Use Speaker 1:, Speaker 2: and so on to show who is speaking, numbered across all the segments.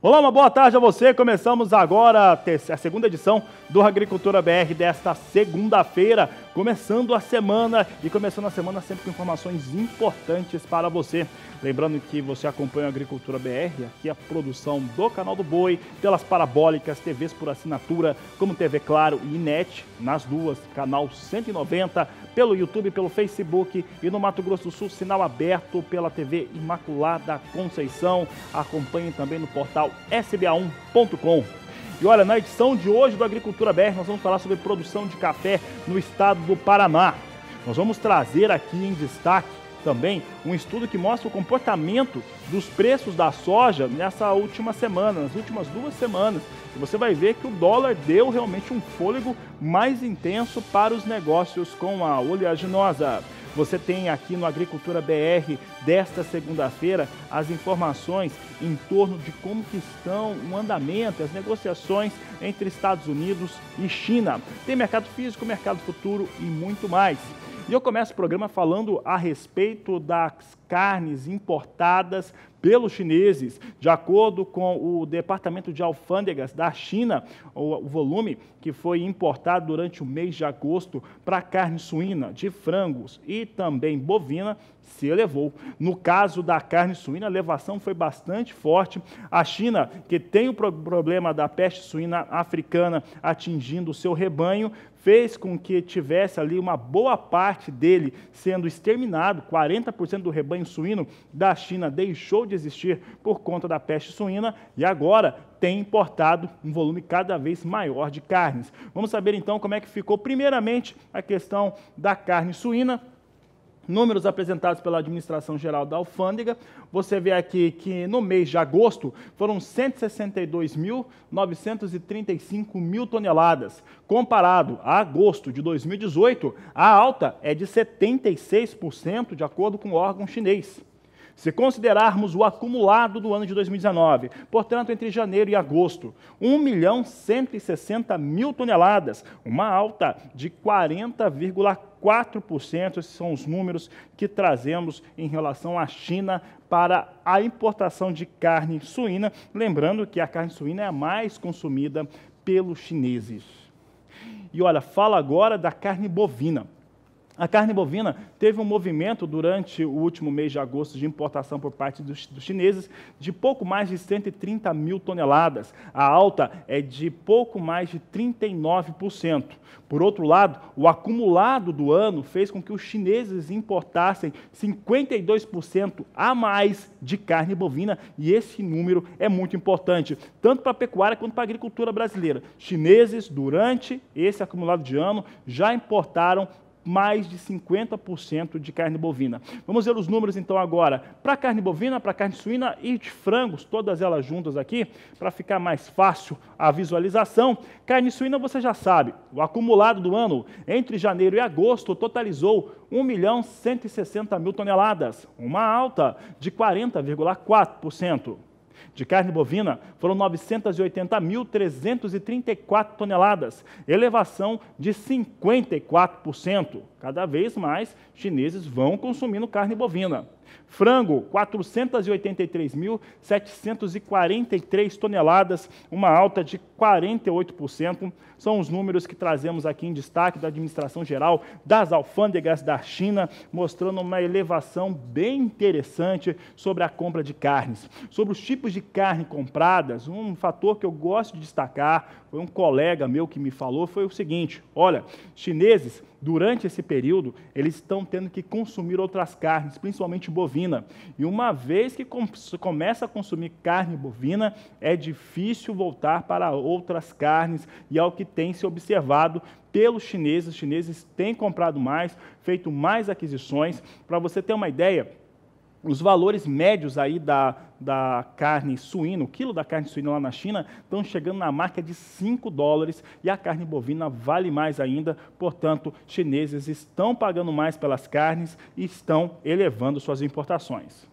Speaker 1: Olá, uma boa tarde a você. Começamos agora a, segunda edição do Agricultura BR desta segunda-feira, começando a semana e começando a semana sempre com informações importantes para você. Lembrando que você acompanha o Agricultura BR, aqui a produção do canal do Boi, pelas parabólicas, TVs por assinatura, como TV Claro e Inet, nas duas, canal 190, pelo YouTube, pelo Facebook e no Mato Grosso do Sul, sinal aberto pela TV Imaculada Conceição. Acompanhe também no portal portal sba1.com. E olha, na edição de hoje do Agricultura BR, nós vamos falar sobre produção de café no estado do Paraná. Nós vamos trazer aqui em destaque também um estudo que mostra o comportamento dos preços da soja nessa última semana, nas últimas duas semanas. E você vai ver que o dólar deu realmente um fôlego mais intenso para os negócios com a oleaginosa. Você tem aqui no Agricultura BR desta segunda-feira as informações em torno de como que estão o andamento, as negociações entre Estados Unidos e China. Tem mercado físico, mercado futuro e muito mais. E eu começo o programa falando a respeito das carnes importadas pelos chineses. De acordo com o Departamento de Alfândegas da China, o volume que foi importado durante o mês de agosto para carne suína, de frangos e também bovina se elevou. No caso da carne suína, a elevação foi bastante forte. A China, que tem o problema da peste suína africana atingindo o seu rebanho, fez com que tivesse ali uma boa parte dele sendo exterminado. 40% do rebanho suíno da China deixou de existir por conta da peste suína e agora tem importado um volume cada vez maior de carnes. Vamos saber então como é que ficou, primeiramente, a questão da carne suína números apresentados pela Administração Geral da Alfândega, você vê aqui que no mês de agosto foram 162.935 mil toneladas. Comparado a agosto de 2018, a alta é de 76%, de acordo com o órgão chinês. Se considerarmos o acumulado do ano de 2019, portanto, entre janeiro e agosto, 1 milhão 160 mil toneladas, uma alta de 40,4%. 4%. Esses são os números que trazemos em relação à China para a importação de carne suína. Lembrando que a carne suína é a mais consumida pelos chineses. E olha, fala agora da carne bovina. A carne bovina teve um movimento durante o último mês de agosto de importação por parte dos, dos, chineses de pouco mais de 130 mil toneladas. A alta é de pouco mais de 39%. Por outro lado, o acumulado do ano fez com que os chineses importassem 52% a mais de carne bovina e esse número é muito importante, tanto para a pecuária quanto para a agricultura brasileira. Chineses, durante esse acumulado de ano, já importaram mais de 50% de carne bovina. Vamos ver os números então agora. Para carne bovina, para carne suína e de frangos, todas elas juntas aqui, para ficar mais fácil a visualização. Carne suína você já sabe, o acumulado do ano entre janeiro e agosto totalizou 1 milhão 160 mil toneladas, uma alta de 40,4%. De carne bovina foram 980.334 toneladas, elevação de 54%. Cada vez mais chineses vão consumindo carne bovina. Frango, 483.743 toneladas, uma alta de 48%. São os números que trazemos aqui em destaque da administração geral das alfândegas da China, mostrando uma elevação bem interessante sobre a compra de carnes. Sobre os tipos de carne compradas, um fator que eu gosto de destacar, foi um colega meu que me falou, foi o seguinte: olha, chineses, durante esse período, eles estão tendo que consumir outras carnes, principalmente bovinas bovina. E uma vez que começa a consumir carne bovina, é difícil voltar para outras carnes e ao é que tem se observado pelos chineses. Os chineses têm comprado mais, feito mais aquisições. Para você ter uma ideia, os valores médios aí da, da carne suína, o quilo da carne suína lá na China, estão chegando na marca de 5 dólares e a carne bovina vale mais ainda. Portanto, chineses estão pagando mais pelas carnes e estão elevando suas importações.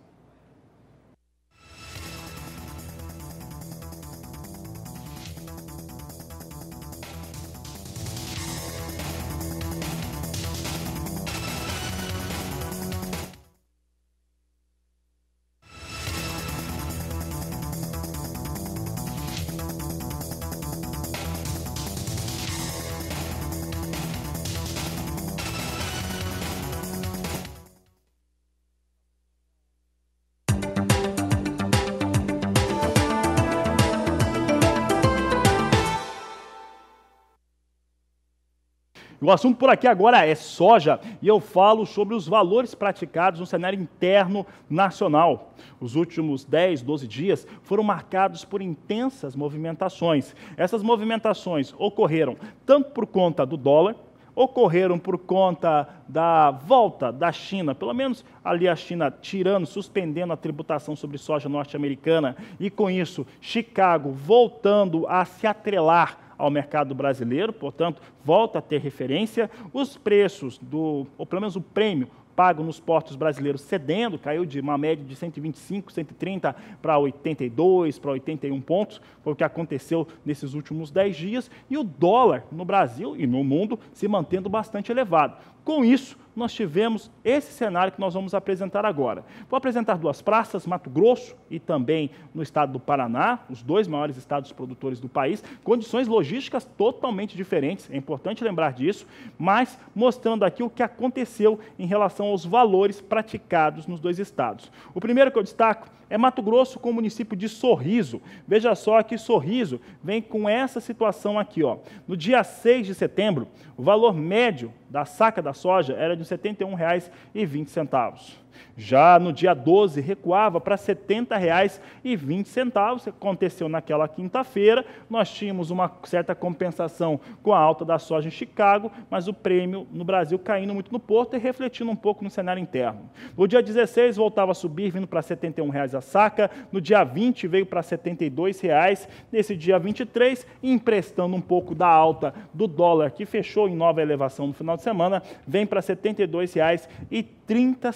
Speaker 1: O assunto por aqui agora é soja e eu falo sobre os valores praticados no cenário interno nacional. Os últimos 10, 12 dias foram marcados por intensas movimentações. Essas movimentações ocorreram tanto por conta do dólar, ocorreram por conta da volta da China, pelo menos ali a China tirando, suspendendo a tributação sobre soja norte-americana e com isso Chicago voltando a se atrelar ao mercado brasileiro, portanto, volta a ter referência. Os preços do, ou pelo menos o prêmio pago nos portos brasileiros cedendo, caiu de uma média de 125, 130 para 82, para 81 pontos, foi o que aconteceu nesses últimos 10 dias, e o dólar no Brasil e no mundo se mantendo bastante elevado. Com isso, nós tivemos esse cenário que nós vamos apresentar agora. Vou apresentar duas praças, Mato Grosso e também no estado do Paraná, os dois maiores estados produtores do país, condições logísticas totalmente diferentes, é importante lembrar disso, mas mostrando aqui o que aconteceu em relação aos valores praticados nos dois estados. O primeiro que eu destaco é Mato Grosso com o município de Sorriso. Veja só que Sorriso vem com essa situação aqui, ó. No dia 6 de setembro, o valor médio da saca da soja era de R$ 71,20. Já no dia 12, recuava para R$ 70,20. Aconteceu naquela quinta-feira. Nós tínhamos uma certa compensação com a alta da soja em Chicago, mas o prêmio no Brasil caindo muito no porto e refletindo um pouco no cenário interno. No dia 16, voltava a subir, vindo para R$ 71,00 a saca. No dia 20, veio para R$ 72,00. Nesse dia 23, emprestando um pouco da alta do dólar, que fechou em nova elevação no final de semana, vem para R$ 72,30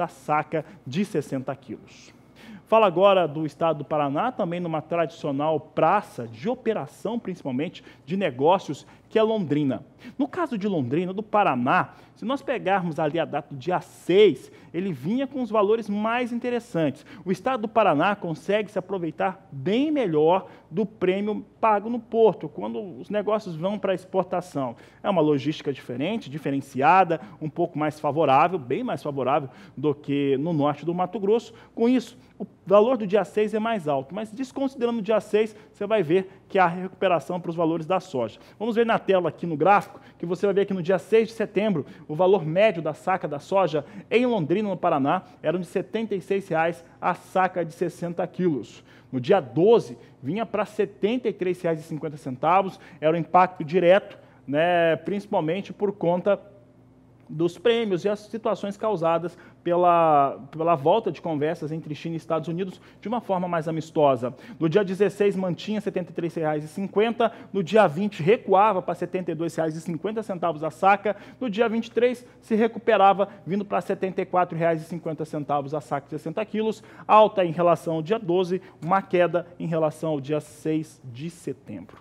Speaker 1: a saca de 60 quilos. Fala agora do estado do Paraná, também numa tradicional praça de operação, principalmente de negócios que é Londrina. No caso de Londrina, do Paraná, se nós pegarmos ali a data do dia 6, ele vinha com os valores mais interessantes. O estado do Paraná consegue se aproveitar bem melhor do prêmio pago no porto, quando os negócios vão para exportação. É uma logística diferente, diferenciada, um pouco mais favorável, bem mais favorável do que no norte do Mato Grosso. Com isso, o o valor do dia 6 é mais alto, mas desconsiderando o dia 6, você vai ver que há recuperação para os valores da soja. Vamos ver na tela aqui no gráfico, que você vai ver que no dia 6 de setembro, o valor médio da saca da soja em Londrina, no Paraná, era de R$ 76,00 a saca de 60 quilos. No dia 12, vinha para R$ 73,50, era o um impacto direto, né, principalmente por conta dos prêmios e as situações causadas pela, pela volta de conversas entre China e Estados Unidos de uma forma mais amistosa. No dia 16 mantinha R$ 73,50, no dia 20 recuava para R$ 72,50 a saca, no dia 23 se recuperava vindo para R$ 74,50 a saca de 60 quilos, alta em relação ao dia 12, uma queda em relação ao dia 6 de setembro.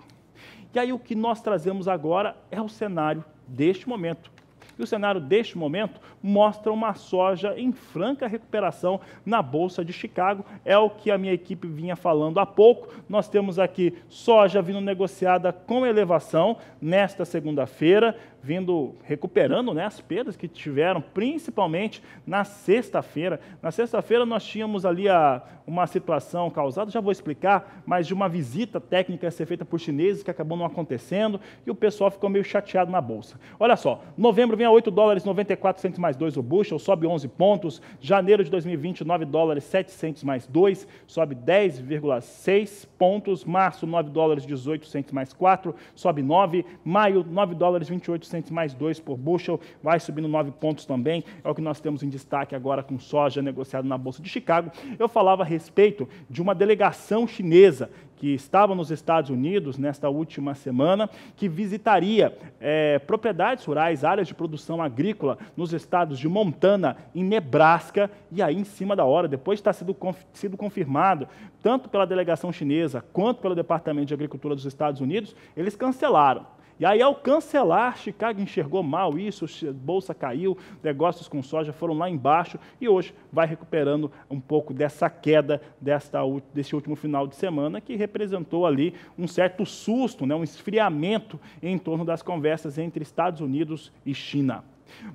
Speaker 1: E aí o que nós trazemos agora é o cenário deste momento, e o cenário deste momento mostra uma soja em franca recuperação na Bolsa de Chicago. É o que a minha equipe vinha falando há pouco. Nós temos aqui soja vindo negociada com elevação nesta segunda-feira vindo recuperando né, as perdas que tiveram, principalmente na sexta-feira. Na sexta-feira nós tínhamos ali a, uma situação causada, já vou explicar, mas de uma visita técnica a ser feita por chineses que acabou não acontecendo e o pessoal ficou meio chateado na bolsa. Olha só, novembro vem a 8 dólares 94 centos mais 2 o bushel, sobe 11 pontos. Janeiro de 2020, 9 dólares 700 mais 2, sobe 10,6 pontos. Março, 9 dólares 18 centos mais 4, sobe 9. Maio, 9 dólares 28 mais dois por bushel, vai subindo nove pontos também, é o que nós temos em destaque agora com soja negociado na Bolsa de Chicago. Eu falava a respeito de uma delegação chinesa que estava nos Estados Unidos nesta última semana, que visitaria é, propriedades rurais, áreas de produção agrícola nos estados de Montana e Nebraska, e aí em cima da hora, depois de ter sido, sido confirmado, tanto pela delegação chinesa quanto pelo Departamento de Agricultura dos Estados Unidos, eles cancelaram. E aí, ao cancelar, Chicago enxergou mal isso, bolsa caiu, negócios com soja foram lá embaixo e hoje vai recuperando um pouco dessa queda desta, desse último final de semana, que representou ali um certo susto, né, um esfriamento em torno das conversas entre Estados Unidos e China.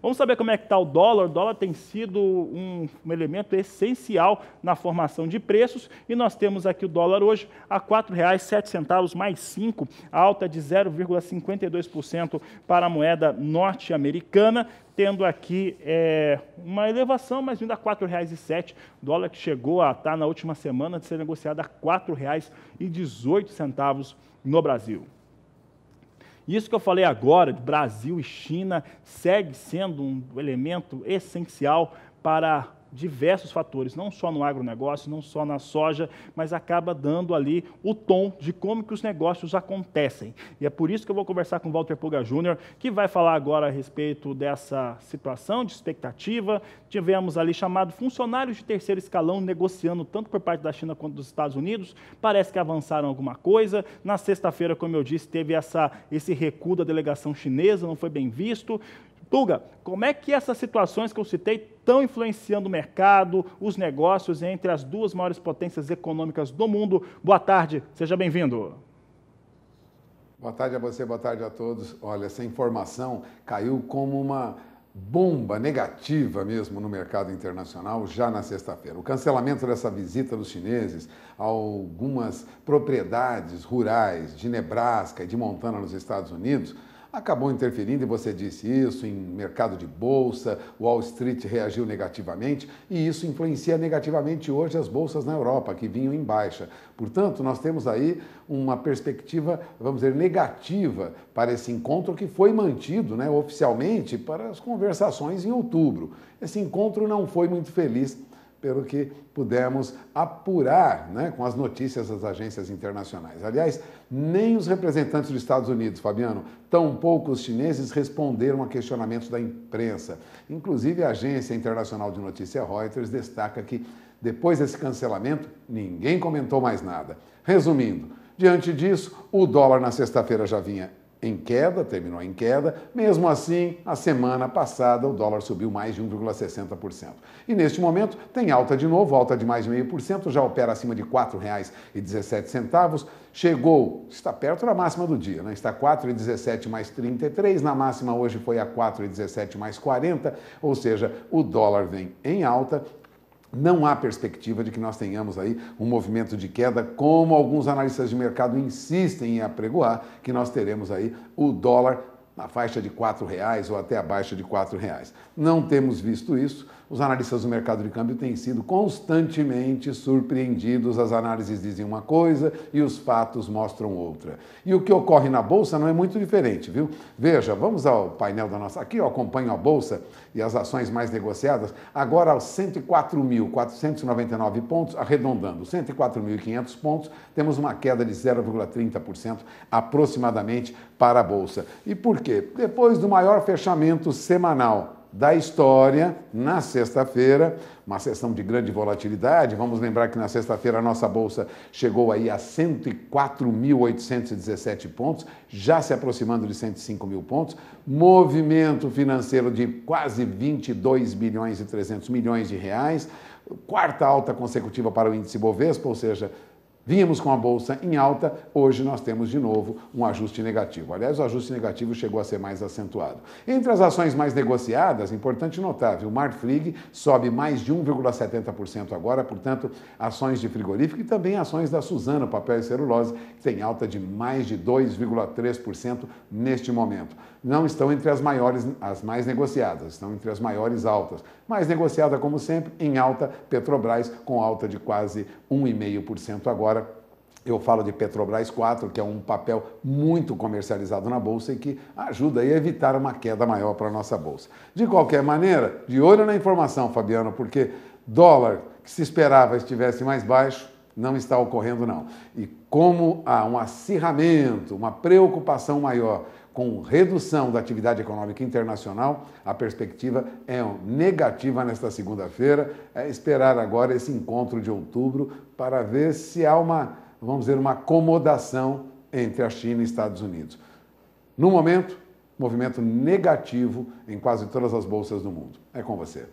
Speaker 1: Vamos saber como é que está o dólar. O dólar tem sido um, um, elemento essencial na formação de preços e nós temos aqui o dólar hoje a R$ 4,07 mais 5, alta de 0,52% para a moeda norte-americana, tendo aqui é, uma elevação, mas vindo a R$ 4,07, dólar que chegou a estar tá, na última semana de ser negociado a R$ 4,18 no Brasil. Isso que eu falei agora, de Brasil e China, segue sendo um elemento essencial para diversos fatores, não só no agronegócio, não só na soja, mas acaba dando ali o tom de como que os negócios acontecem. E é por isso que eu vou conversar com o Walter Puga Júnior, que vai falar agora a respeito dessa situação de expectativa. Tivemos ali chamado funcionários de terceiro escalão negociando tanto por parte da China quanto dos Estados Unidos. Parece que avançaram alguma coisa. Na sexta-feira, como eu disse, teve essa, esse recuo da delegação chinesa, não foi bem visto. Tuga, como é que essas situações que eu citei estão influenciando o mercado, os negócios entre as duas maiores potências econômicas do mundo? Boa tarde, seja bem-vindo.
Speaker 2: Boa tarde a você, boa tarde a todos. Olha, essa informação caiu como uma bomba negativa mesmo no mercado internacional já na sexta-feira. O cancelamento dessa visita dos chineses a algumas propriedades rurais de Nebraska e de Montana nos Estados Unidos acabou interferindo, e você disse isso, em mercado de bolsa, Wall Street reagiu negativamente, e isso influencia negativamente hoje as bolsas na Europa, que vinham em baixa. Portanto, nós temos aí uma perspectiva, vamos dizer, negativa para esse encontro que foi mantido né, oficialmente para as conversações em outubro. Esse encontro não foi muito feliz pelo que pudemos apurar né, com as notícias das agências internacionais. Aliás, nem os representantes dos Estados Unidos, Fabiano, tão os chineses responderam a questionamentos da imprensa. Inclusive, a agência internacional de notícia Reuters destaca que, depois desse cancelamento, ninguém comentou mais nada. Resumindo, diante disso, o dólar na sexta-feira já vinha em queda, terminou em queda. Mesmo assim, a semana passada o dólar subiu mais de 1,60%. E neste momento tem alta de novo, alta de mais de 0,5%, já opera acima de R$ 4,17. Chegou, está perto da máxima do dia, né? está 4,17 mais 33, na máxima hoje foi a 4,17 mais 40, ou seja, o dólar vem em alta, não há perspectiva de que nós tenhamos aí um movimento de queda, como alguns analistas de mercado insistem em apregoar, que nós teremos aí o dólar na faixa de R$ reais ou até abaixo de R$ reais. Não temos visto isso. Os analistas do mercado de câmbio têm sido constantemente surpreendidos. As análises dizem uma coisa e os fatos mostram outra. E o que ocorre na bolsa não é muito diferente, viu? Veja, vamos ao painel da nossa. Aqui eu acompanho a bolsa e as ações mais negociadas. Agora aos 104.499 pontos, arredondando 104.500 pontos, temos uma queda de 0,30% aproximadamente para a bolsa. E por quê? Depois do maior fechamento semanal da história na sexta-feira, uma sessão de grande volatilidade. Vamos lembrar que na sexta-feira a nossa bolsa chegou aí a 104.817 pontos, já se aproximando de 105 mil pontos. Movimento financeiro de quase 22 bilhões e 300 milhões de reais. Quarta alta consecutiva para o índice Bovespa, ou seja, Vínhamos com a bolsa em alta, hoje nós temos de novo um ajuste negativo. Aliás, o ajuste negativo chegou a ser mais acentuado. Entre as ações mais negociadas, importante notar, o Marfrig sobe mais de 1,70% agora, portanto, ações de frigorífico e também ações da Suzano Papel e Celulose, que tem alta de mais de 2,3% neste momento. Não estão entre as maiores, as mais negociadas, estão entre as maiores altas. Mais negociada, como sempre, em alta, Petrobras, com alta de quase 1,5% agora eu falo de Petrobras 4, que é um papel muito comercializado na Bolsa e que ajuda a evitar uma queda maior para a nossa Bolsa. De qualquer maneira, de olho na informação, Fabiano, porque dólar que se esperava estivesse mais baixo, não está ocorrendo não. E como há um acirramento, uma preocupação maior com redução da atividade econômica internacional, a perspectiva é negativa nesta segunda-feira. É esperar agora esse encontro de outubro para ver se há uma vamos dizer, uma acomodação entre a China e Estados Unidos. No momento, movimento negativo em quase todas as bolsas do mundo. É com você.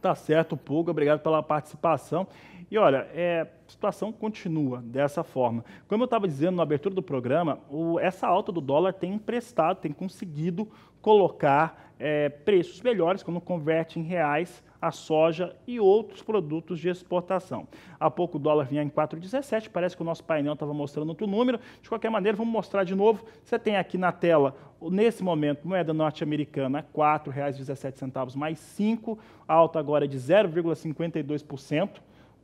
Speaker 1: Tá certo, Puga. Obrigado pela participação. E olha, é, a situação continua dessa forma. Como eu estava dizendo na abertura do programa, o, essa alta do dólar tem emprestado, tem conseguido colocar é, preços melhores quando converte em reais a soja e outros produtos de exportação. Há pouco o dólar vinha em 4,17, parece que o nosso painel estava mostrando outro número. De qualquer maneira, vamos mostrar de novo. Você tem aqui na tela, nesse momento, moeda norte-americana R$ 4,17 mais 5, alta agora de 0,52%,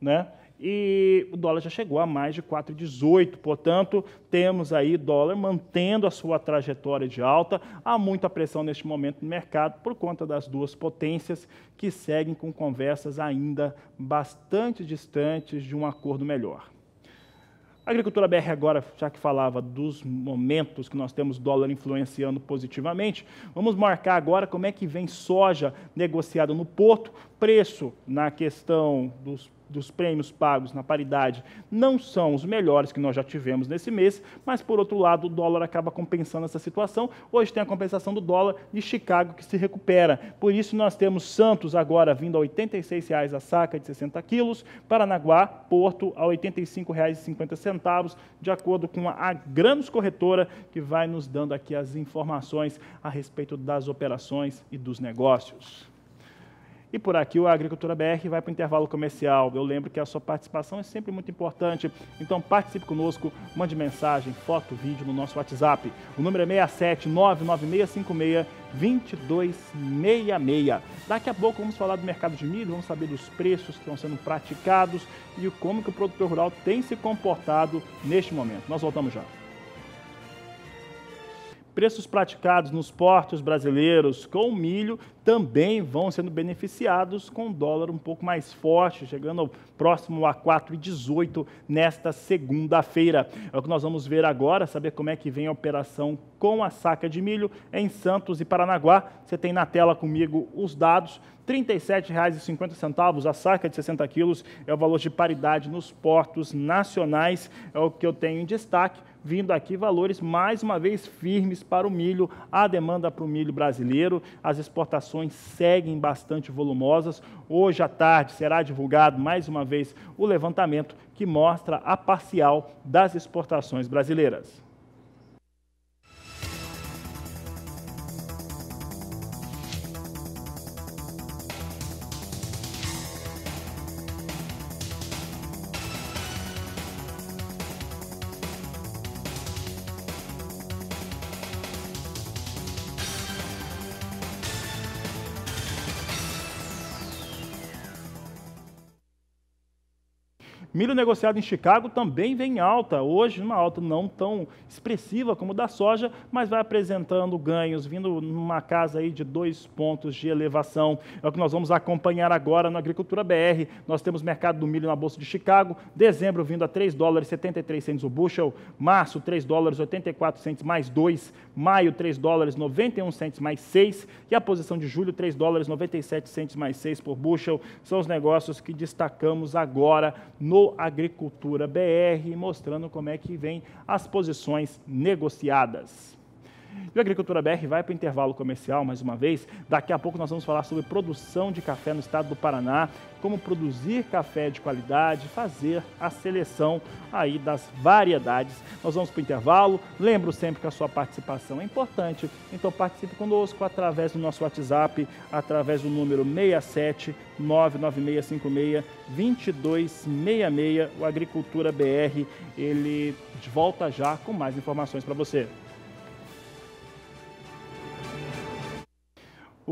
Speaker 1: né? e o dólar já chegou a mais de 4,18. Portanto, temos aí dólar mantendo a sua trajetória de alta. Há muita pressão neste momento no mercado por conta das duas potências que seguem com conversas ainda bastante distantes de um acordo melhor. A agricultura BR agora, já que falava dos momentos que nós temos dólar influenciando positivamente, vamos marcar agora como é que vem soja negociada no porto, preço na questão dos dos prêmios pagos na paridade não são os melhores que nós já tivemos nesse mês, mas por outro lado o dólar acaba compensando essa situação. Hoje tem a compensação do dólar de Chicago que se recupera. Por isso nós temos Santos agora vindo a R$ 86,00 a saca de 60 quilos, Paranaguá, Porto a R$ 85,50, de acordo com a Granos Corretora, que vai nos dando aqui as informações a respeito das operações e dos negócios. E por aqui o Agricultura BR vai para o intervalo comercial. Eu lembro que a sua participação é sempre muito importante, então participe conosco, mande mensagem, foto, vídeo no nosso WhatsApp. O número é 67 2266. Daqui a pouco vamos falar do mercado de milho, vamos saber dos preços que estão sendo praticados e como que o produtor rural tem se comportado neste momento. Nós voltamos já preços praticados nos portos brasileiros com milho também vão sendo beneficiados com o dólar um pouco mais forte, chegando próximo a 4,18 nesta segunda-feira. É o que nós vamos ver agora, saber como é que vem a operação com a saca de milho em Santos e Paranaguá. Você tem na tela comigo os dados. R$ 37,50 a saca de 60 quilos é o valor de paridade nos portos nacionais, é o que eu tenho em destaque vindo aqui valores mais uma vez firmes para o milho. A demanda para o milho brasileiro, as exportações seguem bastante volumosas. Hoje à tarde será divulgado mais uma vez o levantamento que mostra a parcial das exportações brasileiras. Milho negociado em Chicago também vem alta, hoje uma alta não tão expressiva como da soja, mas vai apresentando ganhos, vindo numa casa aí de dois pontos de elevação. É o que nós vamos acompanhar agora no Agricultura BR. Nós temos mercado do milho na Bolsa de Chicago, dezembro vindo a 3 dólares 73 centos o bushel, março 3 dólares 84 centos mais 2, maio 3 dólares 91 centos mais 6 e a posição de julho 3 dólares 97 centos mais 6 por bushel. São os negócios que destacamos agora no Agricultura BR, mostrando como é que vem as posições negociadas. E o Agricultura BR vai para o intervalo comercial mais uma vez. Daqui a pouco nós vamos falar sobre produção de café no estado do Paraná, como produzir café de qualidade, fazer a seleção aí das variedades. Nós vamos para o intervalo. Lembro sempre que a sua participação é importante, então participe conosco através do nosso WhatsApp, através do número 67 99656 2266. O Agricultura BR, ele volta já com mais informações para você.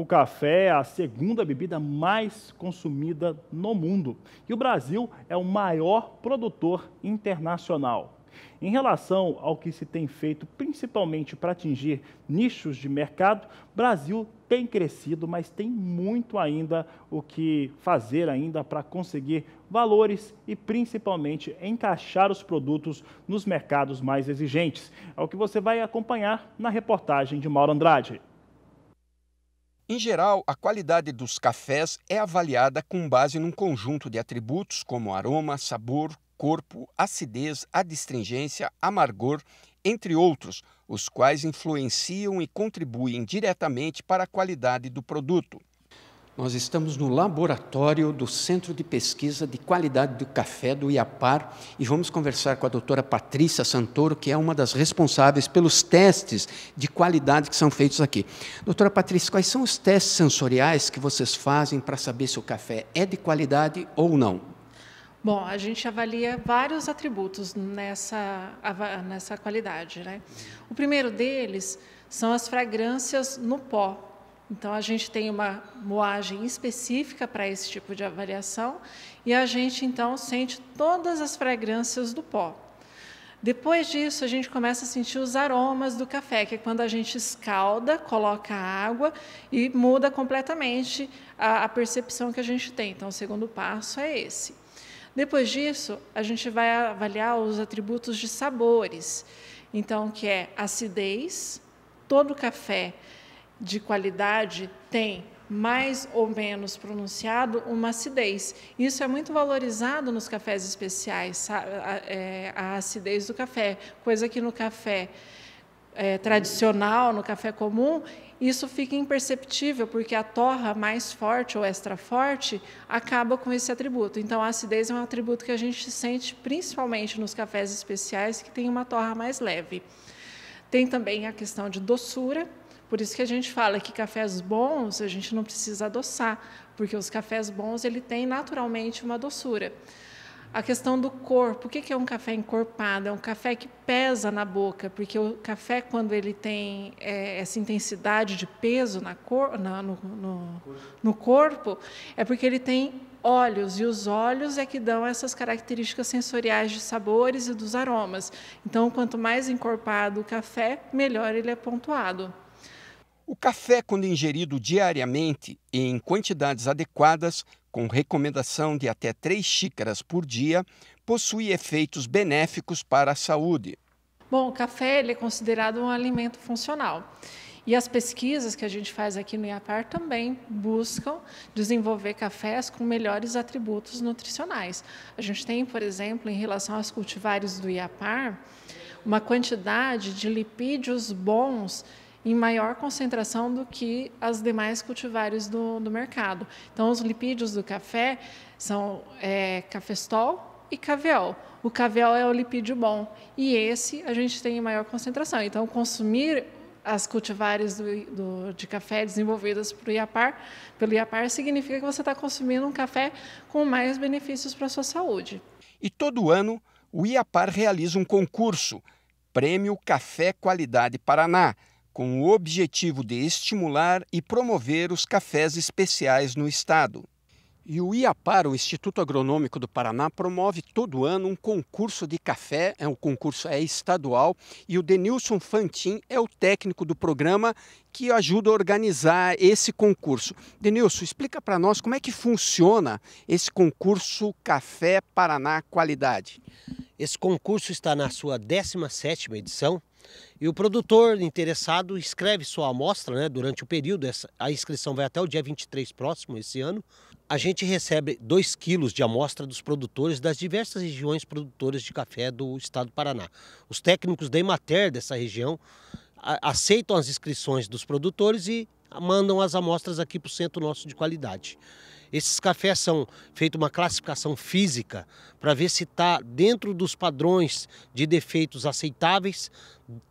Speaker 1: o café é a segunda bebida mais consumida no mundo e o Brasil é o maior produtor internacional. Em relação ao que se tem feito, principalmente para atingir nichos de mercado, Brasil tem crescido, mas tem muito ainda o que fazer ainda para conseguir valores e principalmente encaixar os produtos nos mercados mais exigentes. É o que você vai acompanhar na reportagem de Mauro Andrade. Em geral, a qualidade dos cafés
Speaker 3: é avaliada com base num conjunto de atributos como aroma, sabor, corpo, acidez, adstringência, amargor, entre outros, os quais influenciam e contribuem diretamente para a qualidade do produto. Nós estamos no laboratório do Centro de Pesquisa de Qualidade do Café do IAPAR e vamos conversar com a doutora Patrícia Santoro, que é uma das responsáveis pelos testes de qualidade que são feitos aqui. Doutora Patrícia, quais são os testes sensoriais que vocês fazem para saber se o café é de qualidade ou não?
Speaker 4: Bom, a gente avalia vários atributos nessa, nessa qualidade. Né? O primeiro deles são as fragrâncias no pó, então, a gente tem uma moagem específica para esse tipo de avaliação e a gente, então, sente todas as fragrâncias do pó. Depois disso, a gente começa a sentir os aromas do café, que é quando a gente escalda, coloca água e muda completamente a, a percepção que a gente tem. Então, o segundo passo é esse. Depois disso, a gente vai avaliar os atributos de sabores. Então, que é acidez, todo café de qualidade tem mais ou menos pronunciado uma acidez. Isso é muito valorizado nos cafés especiais, a, é, a acidez do café, coisa que no café é, tradicional, no café comum, isso fica imperceptível, porque a torra mais forte ou extra forte acaba com esse atributo. Então, a acidez é um atributo que a gente sente principalmente nos cafés especiais, que tem uma torra mais leve. Tem também a questão de doçura, por isso que a gente fala que cafés bons a gente não precisa adoçar, porque os cafés bons ele tem naturalmente uma doçura. A questão do corpo, o que é um café encorpado? É um café que pesa na boca, porque o café, quando ele tem é, essa intensidade de peso na cor, na, no, no, no corpo, é porque ele tem olhos, e os olhos é que dão essas características sensoriais de sabores e dos aromas. Então, quanto mais encorpado o café, melhor ele é pontuado.
Speaker 3: O café, quando ingerido diariamente e em quantidades adequadas, com recomendação de até 3 xícaras por dia, possui efeitos benéficos para a saúde.
Speaker 4: Bom, o café ele é considerado um alimento funcional. E as pesquisas que a gente faz aqui no IAPAR também buscam desenvolver cafés com melhores atributos nutricionais. A gente tem, por exemplo, em relação aos cultivares do IAPAR, uma quantidade de lipídios bons em maior concentração do que as demais cultivares do, do mercado. Então, os lipídios do café são é, cafestol e caveol. O caveol é o lipídio bom e esse a gente tem em maior concentração. Então, consumir as cultivares do, do, de café desenvolvidas pelo IAPAR, pelo IAPAR significa que você está consumindo um café com mais benefícios para a sua saúde.
Speaker 3: E todo ano, o IAPAR realiza um concurso, Prêmio Café Qualidade Paraná, com o objetivo de estimular e promover os cafés especiais no estado. E o IAPAR, o Instituto Agronômico do Paraná, promove todo ano um concurso de café, é um concurso é estadual, e o Denilson Fantin é o técnico do programa que ajuda a organizar esse concurso. Denilson, explica para nós como
Speaker 5: é que funciona esse concurso Café Paraná Qualidade. Esse concurso está na sua 17ª edição e o produtor interessado escreve sua amostra né, durante o período, essa, a inscrição vai até o dia 23 próximo, esse ano. A gente recebe 2 quilos de amostra dos produtores das diversas regiões produtoras de café do estado do Paraná. Os técnicos da Emater dessa região a, aceitam as inscrições dos produtores e mandam as amostras aqui para o centro nosso de qualidade. Esses cafés são feita uma classificação física para ver se está dentro dos padrões de defeitos aceitáveis,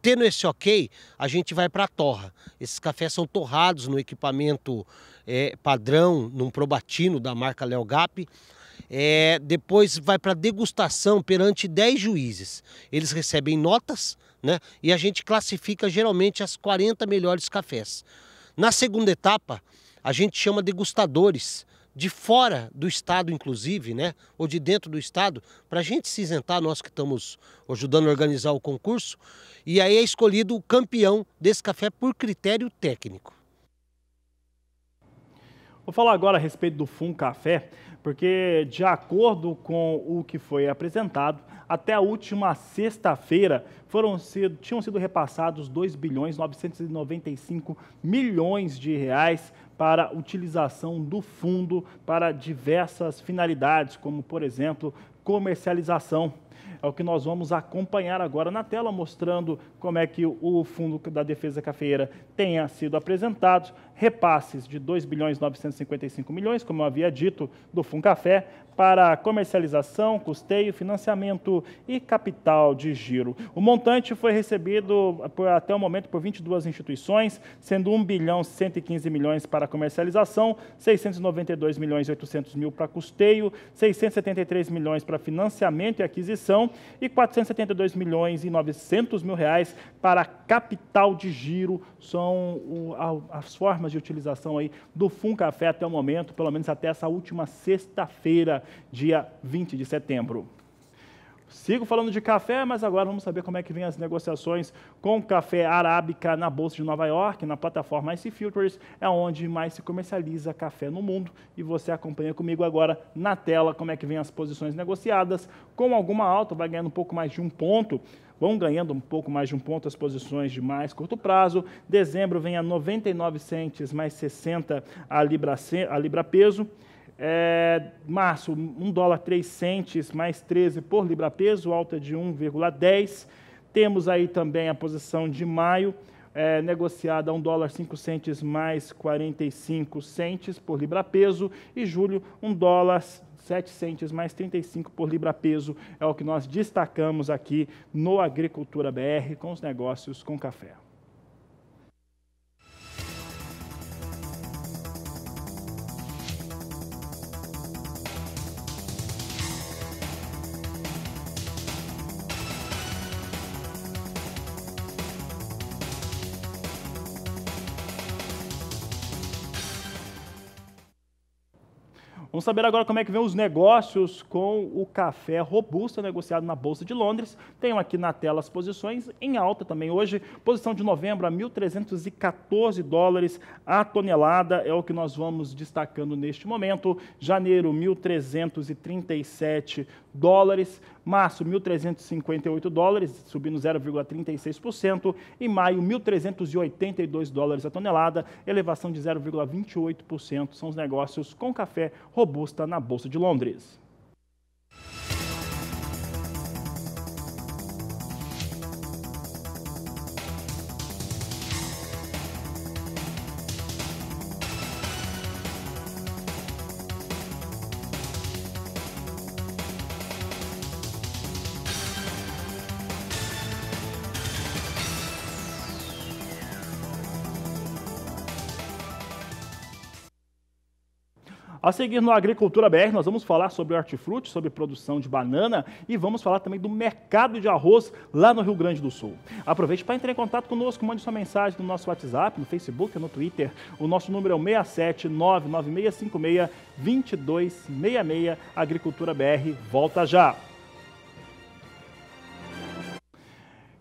Speaker 5: tendo esse ok, a gente vai para a torra. Esses cafés são torrados no equipamento é, padrão, num probatino da marca Léo Gap. É, depois vai para degustação perante 10 juízes. Eles recebem notas né, e a gente classifica geralmente as 40 melhores cafés. Na segunda etapa, a gente chama degustadores de fora do Estado, inclusive, né? ou de dentro do Estado, para a gente se isentar, nós que estamos ajudando a organizar o concurso. E aí é escolhido o campeão desse café por critério técnico. Vou falar agora a respeito
Speaker 1: do Fum Café, porque de acordo com o que foi apresentado, até a última sexta-feira foram sido, tinham sido repassados 2 bilhões 995 milhões de reais para utilização do fundo para diversas finalidades, como, por exemplo, comercialização. É o que nós vamos acompanhar agora na tela, mostrando como é que o Fundo da Defesa Cafeeira tenha sido apresentado. Repasses de 2 bilhões 955 milhões, como eu havia dito, do café para comercialização, custeio, financiamento e capital de giro. O montante foi recebido por, até o momento por 22 instituições, sendo 1 bilhão 115 milhões para comercialização, 692 milhões e 800 mil para custeio, 673 milhões para para financiamento e aquisição e 472 milhões e 900 mil reais para capital de giro são as formas de utilização aí do Funcafé até o momento, pelo menos até essa última sexta-feira, dia 20 de setembro. Sigo falando de café, mas agora vamos saber como é que vem as negociações com café arábica na Bolsa de Nova York, na plataforma Ice Futures, é onde mais se comercializa café no mundo. E você acompanha comigo agora na tela como é que vem as posições negociadas, com alguma alta, vai ganhando um pouco mais de um ponto vão ganhando um pouco mais de um ponto as posições de mais curto prazo. Dezembro vem a 99 centes mais 60 a libra, a libra peso. É, março, 1 dólar 3 centes mais 13 por libra-peso, alta de 1,10. Temos aí também a posição de maio, é, negociada a 1 dólar 5 centes mais 45 centes por libra-peso. E julho, 1 dólar 7 centes mais 35 por libra-peso. É o que nós destacamos aqui no Agricultura BR com os negócios com café. saber agora como é que vem os negócios com o café robusta negociado na Bolsa de Londres. Tenho aqui na tela as posições em alta também hoje. Posição de novembro a 1.314 dólares a tonelada é o que nós vamos destacando neste momento. Janeiro 1.337 dólares, março 1.358 dólares, subindo 0,36%, em maio 1.382 dólares a tonelada, elevação de 0,28%, são os negócios com café robusta na Bolsa de Londres. A seguir no Agricultura BR, nós vamos falar sobre hortifruti, sobre produção de banana e vamos falar também do mercado de arroz lá no Rio Grande do Sul. Aproveite para entrar em contato conosco, mande sua mensagem no nosso WhatsApp, no Facebook, no Twitter. O nosso número é o 67996562266. Agricultura BR volta já.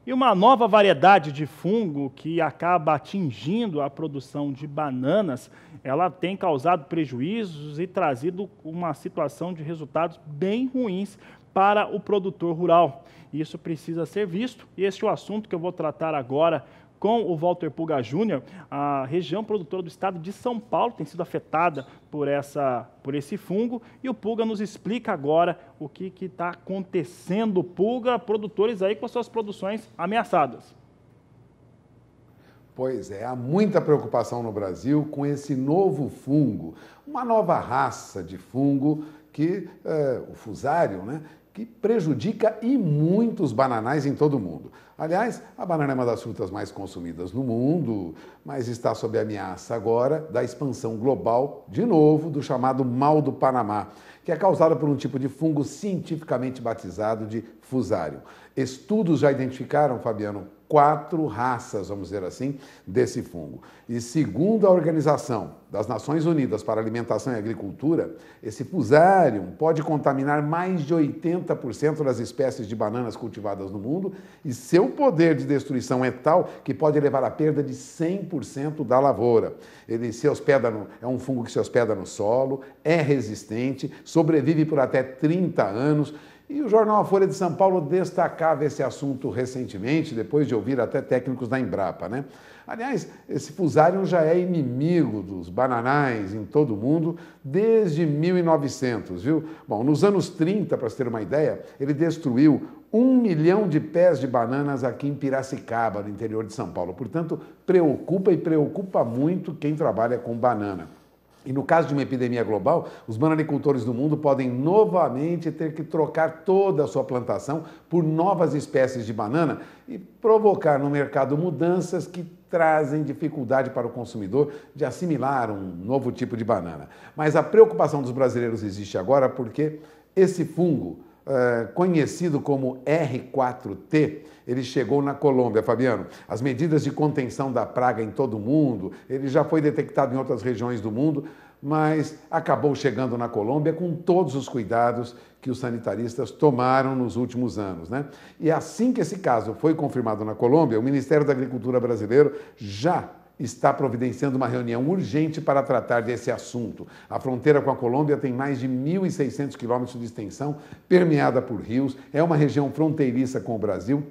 Speaker 1: e uma nova variedade de fungo que acaba atingindo a produção de bananas, ela tem causado prejuízos e trazido uma situação de resultados bem ruins para o produtor rural. Isso precisa ser visto e este é o assunto que eu vou tratar agora com o Walter Puga Júnior, a região produtora do estado de São Paulo tem sido afetada por, essa, por esse fungo e o Puga nos explica agora o que está acontecendo. Puga, produtores aí com suas produções ameaçadas. Pois
Speaker 2: é, há muita preocupação no Brasil com esse novo fungo, uma nova raça de fungo que é, o fusário, né, que prejudica e muitos bananais em todo o mundo. Aliás, a banana é uma das frutas mais consumidas no mundo, mas está sob ameaça agora da expansão global, de novo, do chamado mal do Panamá, que é causado por um tipo de fungo cientificamente batizado de fusário. Estudos já identificaram, Fabiano, quatro raças, vamos dizer assim, desse fungo. E segundo a Organização das Nações Unidas para Alimentação e Agricultura, esse fusarium pode contaminar mais de 80% das espécies de bananas cultivadas no mundo e seu poder de destruição é tal que pode levar à perda de 100% da lavoura. Ele se hospeda no, é um fungo que se hospeda no solo, é resistente, sobrevive por até 30 anos e o jornal A Folha de São Paulo destacava esse assunto recentemente, depois de ouvir até técnicos da Embrapa, né? Aliás, esse fusário já é inimigo dos bananais em todo o mundo desde 1900, viu? Bom, nos anos 30, para se ter uma ideia, ele destruiu um milhão de pés de bananas aqui em Piracicaba, no interior de São Paulo. Portanto, preocupa e preocupa muito quem trabalha com banana. E no caso de uma epidemia global, os bananicultores do mundo podem novamente ter que trocar toda a sua plantação por novas espécies de banana e provocar no mercado mudanças que trazem dificuldade para o consumidor de assimilar um novo tipo de banana. Mas a preocupação dos brasileiros existe agora porque esse fungo, eh, conhecido como R4T, ele chegou na Colômbia, Fabiano. As medidas de contenção da praga em todo o mundo, ele já foi detectado em outras regiões do mundo, mas acabou chegando na Colômbia com todos os cuidados que os sanitaristas tomaram nos últimos anos. Né? E assim que esse caso foi confirmado na Colômbia, o Ministério da Agricultura brasileiro já está providenciando uma reunião urgente para tratar desse assunto. A fronteira com a Colômbia tem mais de 1.600 quilômetros de extensão, permeada por rios, é uma região fronteiriça com o Brasil,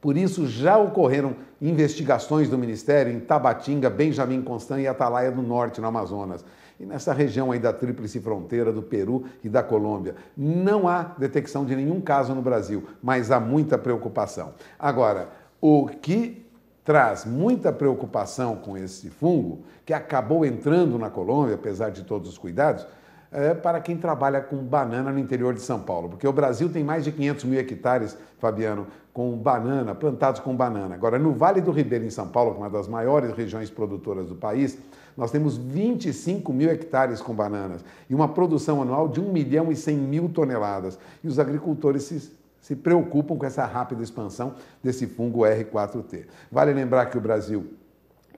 Speaker 2: por isso, já ocorreram investigações do Ministério em Tabatinga, Benjamin Constant e Atalaia do Norte, no Amazonas. E nessa região aí da tríplice fronteira do Peru e da Colômbia. Não há detecção de nenhum caso no Brasil, mas há muita preocupação. Agora, o que traz muita preocupação com esse fungo, que acabou entrando na Colômbia, apesar de todos os cuidados, é, para quem trabalha com banana no interior de São Paulo, porque o Brasil tem mais de 500 mil hectares, Fabiano, com banana, plantados com banana. Agora, no Vale do Ribeiro, em São Paulo, que é uma das maiores regiões produtoras do país, nós temos 25 mil hectares com bananas e uma produção anual de 1 milhão e 100 mil toneladas. E os agricultores se, se preocupam com essa rápida expansão desse fungo R4T. Vale lembrar que o Brasil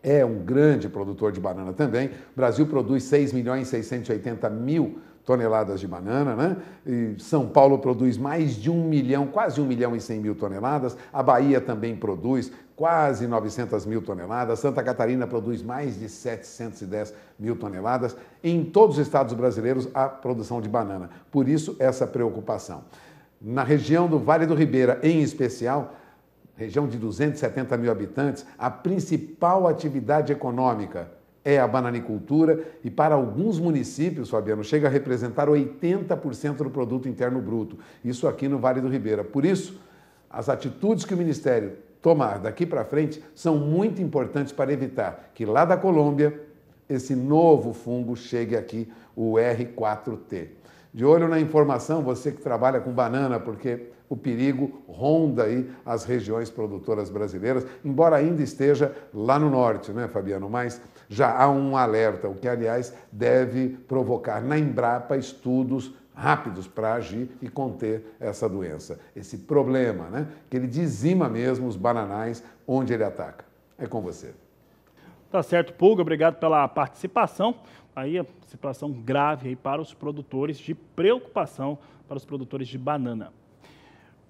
Speaker 2: é um grande produtor de banana também. O Brasil produz 6 milhões e 680 mil toneladas de banana, né? E São Paulo produz mais de um milhão, quase um milhão e cem mil toneladas. A Bahia também produz quase 900 mil toneladas. Santa Catarina produz mais de 710 mil toneladas. Em todos os estados brasileiros há produção de banana. Por isso essa preocupação. Na região do Vale do Ribeira, em especial, região de 270 mil habitantes, a principal atividade econômica é a bananicultura e para alguns municípios, Fabiano, chega a representar 80% do produto interno bruto. Isso aqui no Vale do Ribeira. Por isso, as atitudes que o Ministério tomar daqui para frente são muito importantes para evitar que lá da Colômbia esse novo fungo chegue aqui, o R4T. De olho na informação, você que trabalha com banana, porque o perigo ronda aí as regiões produtoras brasileiras, embora ainda esteja lá no norte, né, Fabiano? Mas já há um alerta, o que, aliás, deve provocar na Embrapa estudos rápidos para agir e conter essa doença, esse problema, né? Que ele dizima mesmo os bananais onde ele ataca. É com você.
Speaker 1: Tá certo, Pulga, obrigado pela participação aí a situação grave aí para os produtores de preocupação para os produtores de banana.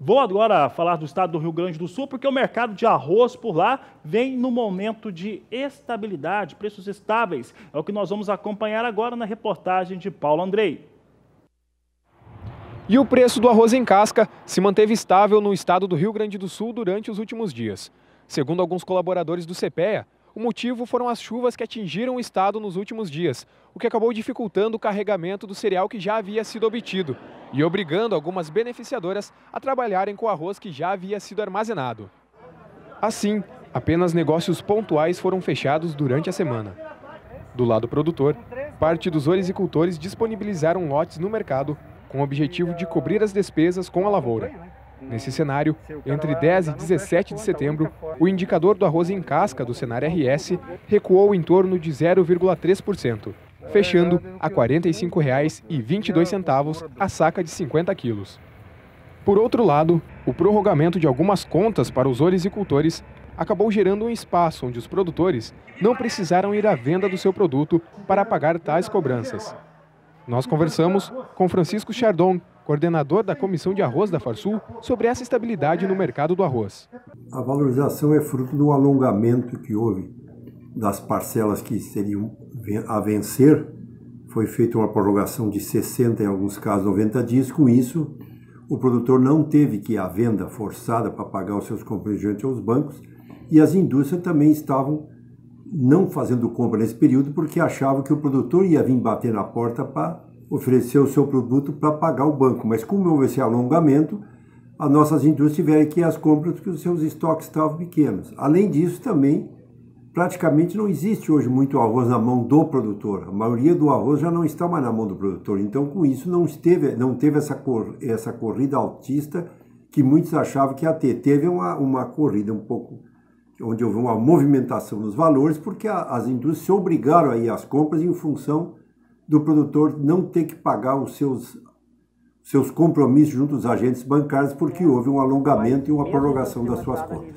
Speaker 1: Vou agora falar do estado do Rio Grande do Sul, porque o mercado de arroz por lá vem no momento de estabilidade, preços estáveis. É o que nós vamos acompanhar agora na reportagem de Paulo Andrei.
Speaker 6: E o preço do arroz em casca se manteve estável no estado do Rio Grande do Sul durante os últimos dias. Segundo alguns colaboradores do CPEA, o motivo foram as chuvas que atingiram o estado nos últimos dias, o que acabou dificultando o carregamento do cereal que já havia sido obtido e obrigando algumas beneficiadoras a trabalharem com o arroz que já havia sido armazenado. Assim, apenas negócios pontuais foram fechados durante a semana. Do lado produtor, parte dos orizicultores disponibilizaram lotes no mercado com o objetivo de cobrir as despesas com a lavoura. Nesse cenário, entre 10 e 17 de setembro, o indicador do arroz em casca do cenário RS recuou em torno de 0,3%, é fechando a R$ 45,22 a saca de 50 quilos. Por outro lado, o prorrogamento de algumas contas para os olericultores acabou gerando um espaço onde os produtores não precisaram ir à venda do seu produto para pagar tais cobranças. Nós conversamos com Francisco Chardon, coordenador da Comissão de Arroz da Farsul, sobre essa estabilidade no mercado do arroz.
Speaker 7: A valorização é fruto do alongamento que houve das parcelas que seriam a vencer. Foi feita uma prorrogação de 60, em alguns casos 90 dias. Com isso, o produtor não teve que ir à venda forçada para pagar os seus contingentes aos bancos e as indústrias também estavam não fazendo compra nesse período porque achavam que o produtor ia vir bater na porta para oferecer o seu produto para pagar o banco. Mas como houve esse alongamento, as nossas indústrias tiveram que ir às compras porque os seus estoques estavam pequenos. Além disso, também, praticamente não existe hoje muito arroz na mão do produtor. A maioria do arroz já não está mais na mão do produtor. Então, com isso, não, esteve, não teve essa, cor, essa corrida altista que muitos achavam que ia ter. Teve uma, uma corrida um pouco onde houve uma movimentação nos valores, porque as indústrias se obrigaram a ir às compras em função do produtor não ter que pagar os seus, seus compromissos junto aos agentes bancários, porque é. houve um
Speaker 6: alongamento e uma prorrogação das suas contas.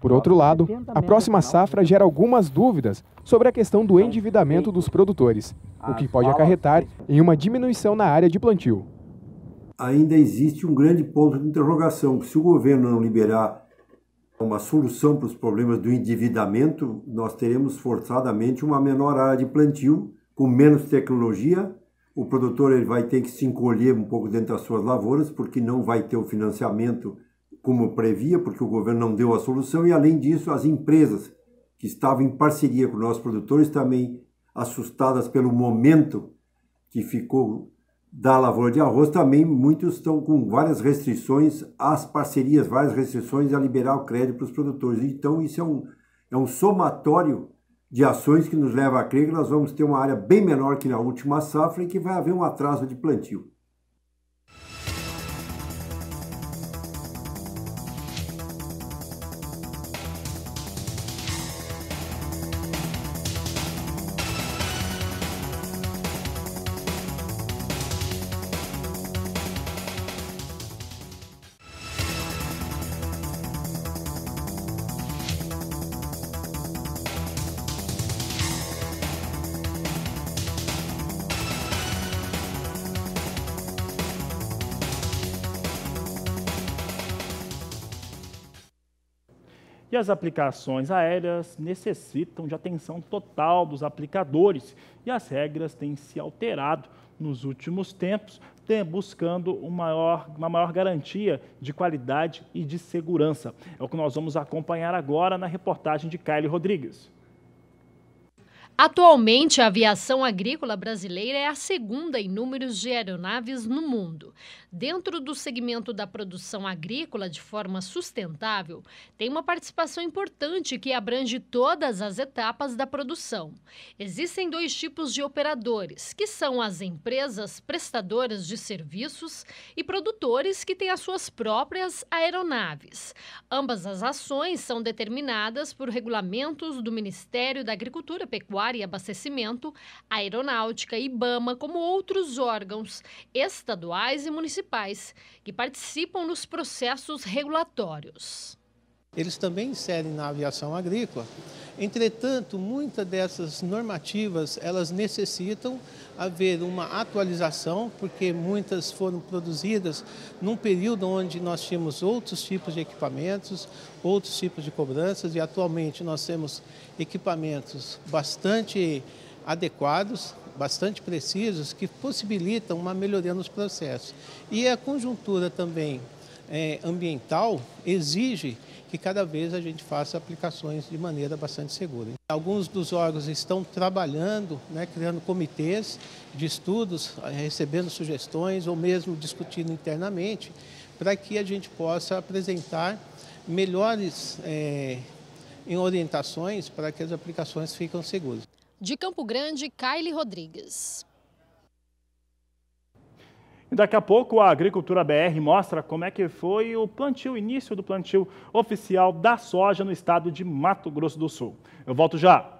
Speaker 6: Por outro lado, a próxima safra gera algumas dúvidas sobre a questão do endividamento dos produtores, o que pode acarretar em uma diminuição na área de plantio. Ainda existe um grande ponto de interrogação:
Speaker 7: se o governo não liberar uma solução para os problemas do endividamento, nós teremos forçadamente uma menor área de plantio com menos tecnologia, o produtor ele vai ter que se encolher um pouco dentro das suas lavouras, porque não vai ter o financiamento como previa, porque o governo não deu a solução, e além disso, as empresas que estavam em parceria com nossos produtores também assustadas pelo momento que ficou da lavoura de arroz, também muitos estão com várias restrições às parcerias, várias restrições a liberar o crédito para os produtores. Então, isso é um, é um somatório de ações que nos leva a crer que nós vamos ter uma área bem menor que na última safra e que vai haver um atraso de plantio.
Speaker 1: E as aplicações aéreas necessitam de atenção total dos aplicadores, e as regras têm se alterado nos últimos tempos, buscando uma maior, uma maior garantia de qualidade e de segurança. É o que nós vamos acompanhar agora na reportagem de Kylie Rodrigues.
Speaker 4: Atualmente, a aviação agrícola brasileira é a segunda em números de aeronaves no mundo dentro do segmento da produção agrícola de forma sustentável, tem uma participação importante que abrange todas as etapas da produção. Existem dois tipos de operadores, que são as empresas prestadoras de serviços e produtores que têm as suas próprias aeronaves. Ambas as ações são determinadas por regulamentos do Ministério da Agricultura, Pecuária e Abastecimento, Aeronáutica, IBAMA, como outros órgãos estaduais e municipais municipais que participam nos processos regulatórios.
Speaker 5: Eles também inserem na aviação agrícola. Entretanto, muitas dessas normativas, elas necessitam haver uma atualização, porque muitas foram produzidas num período onde nós tínhamos outros tipos de equipamentos, outros tipos de cobranças e atualmente nós temos equipamentos bastante adequados bastante precisos que possibilitam uma melhoria nos processos. E a conjuntura também é, ambiental exige que cada vez a gente faça aplicações de maneira bastante segura. Alguns dos órgãos estão trabalhando, né, criando comitês de estudos, eh, recebendo sugestões ou mesmo discutindo internamente, para que a gente possa apresentar melhores é, orientações para que as aplicações fiquem seguras.
Speaker 4: De Campo Grande, Kylie Rodrigues.
Speaker 1: E daqui a pouco a Agricultura BR mostra como é que foi o plantio, o início do plantio oficial da soja no estado de Mato Grosso do Sul. Eu volto já.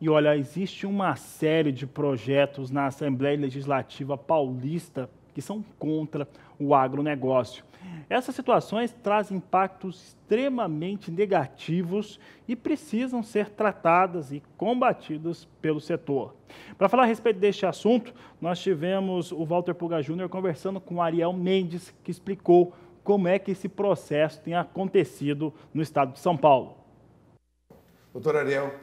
Speaker 1: E olha, existe uma série de projetos na Assembleia Legislativa Paulista que são contra o agronegócio. Essas situações trazem impactos extremamente negativos e precisam ser tratadas e combatidas pelo setor. Para falar a respeito deste assunto, nós tivemos o Walter Puga Júnior conversando com o Ariel Mendes, que explicou como é que esse processo tem acontecido no estado de São Paulo.
Speaker 2: Doutor Ariel,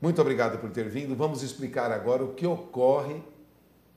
Speaker 2: muito obrigado por ter vindo. Vamos explicar agora o que ocorre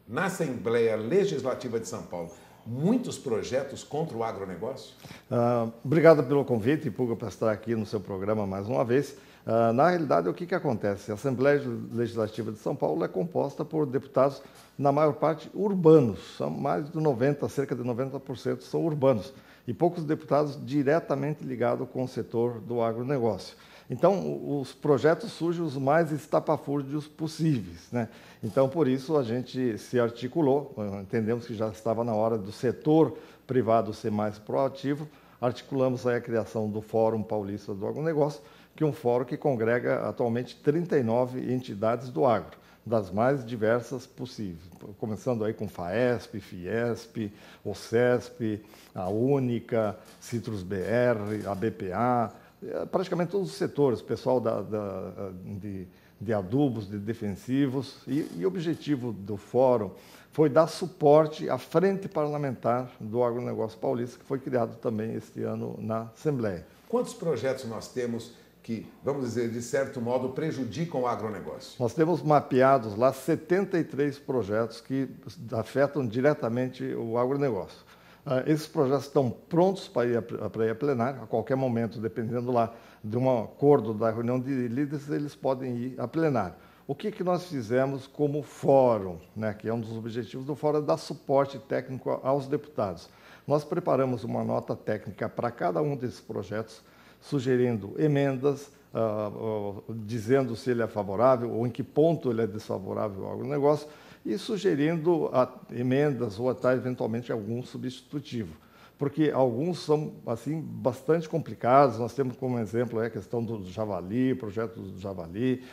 Speaker 2: na Assembleia Legislativa de São Paulo muitos projetos contra o agronegócio?
Speaker 8: Ah, obrigado pelo convite, Puga, para estar aqui no seu programa mais uma vez. Ah, na realidade, o que, que acontece? A Assembleia Legislativa de São Paulo é composta por deputados, na maior parte, urbanos. São mais de 90%, cerca de 90% são urbanos. E poucos deputados diretamente ligados com o setor do agronegócio. Então, os projetos surgem os mais estapafúrdios possíveis. Né? Então, por isso, a gente se articulou, entendemos que já estava na hora do setor privado ser mais proativo, articulamos a criação do Fórum Paulista do Agronegócio, que é um fórum que congrega atualmente 39 entidades do agro das mais diversas possíveis, começando aí com FAESP, FIESP, OCESP, a Única, Citrus BR, a BPA, é, praticamente todos os setores, pessoal da, da, de, de, adubos, de defensivos, e, e o objetivo do fórum foi dar suporte à frente parlamentar do agronegócio paulista, que foi criado também este ano na Assembleia.
Speaker 2: Quantos projetos nós temos que, vamos dizer, de certo modo, prejudicam o agronegócio?
Speaker 8: Nós temos mapeados lá 73 projetos que afetam diretamente o agronegócio. Ah, esses projetos estão prontos para ir para ir a plenário, a qualquer momento, dependendo lá de um acordo da reunião de líderes, eles podem ir a plenário. O que, que nós fizemos como fórum, né, que é um dos objetivos do fórum, é dar suporte técnico aos deputados. Nós preparamos uma nota técnica para cada um desses projetos, sugerindo emendas, uh, uh, dizendo se ele é favorável ou em que ponto ele é desfavorável ao negócio, e sugerindo emendas ou até eventualmente algum substitutivo, porque alguns são assim bastante complicados. Nós temos como exemplo é, a questão do javali, o projeto do javali,